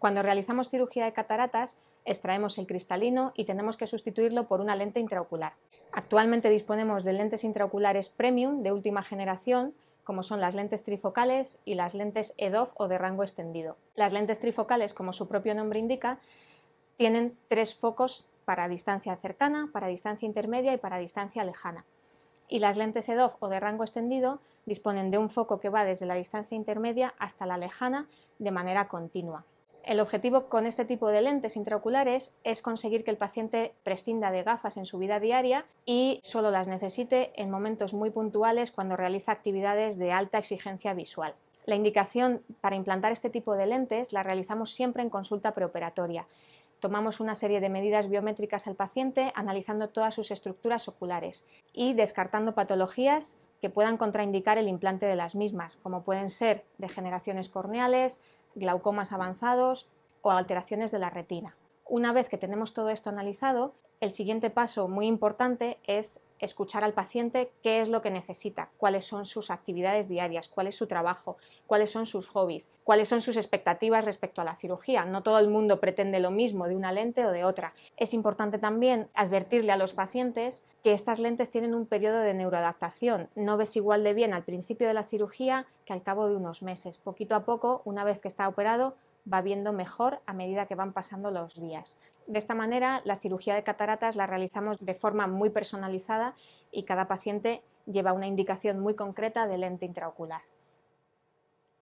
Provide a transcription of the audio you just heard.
Cuando realizamos cirugía de cataratas, extraemos el cristalino y tenemos que sustituirlo por una lente intraocular. Actualmente disponemos de lentes intraoculares premium de última generación, como son las lentes trifocales y las lentes EDOF o de rango extendido. Las lentes trifocales, como su propio nombre indica, tienen tres focos para distancia cercana, para distancia intermedia y para distancia lejana. Y las lentes EDOF o de rango extendido disponen de un foco que va desde la distancia intermedia hasta la lejana de manera continua. El objetivo con este tipo de lentes intraoculares es conseguir que el paciente prescinda de gafas en su vida diaria y solo las necesite en momentos muy puntuales cuando realiza actividades de alta exigencia visual. La indicación para implantar este tipo de lentes la realizamos siempre en consulta preoperatoria. Tomamos una serie de medidas biométricas al paciente analizando todas sus estructuras oculares y descartando patologías que puedan contraindicar el implante de las mismas, como pueden ser degeneraciones corneales, glaucomas avanzados o alteraciones de la retina. Una vez que tenemos todo esto analizado, el siguiente paso muy importante es escuchar al paciente qué es lo que necesita, cuáles son sus actividades diarias, cuál es su trabajo, cuáles son sus hobbies, cuáles son sus expectativas respecto a la cirugía. No todo el mundo pretende lo mismo de una lente o de otra. Es importante también advertirle a los pacientes que estas lentes tienen un periodo de neuroadaptación. No ves igual de bien al principio de la cirugía que al cabo de unos meses. Poquito a poco, una vez que está operado, va viendo mejor a medida que van pasando los días. De esta manera, la cirugía de cataratas la realizamos de forma muy personalizada y cada paciente lleva una indicación muy concreta de lente intraocular.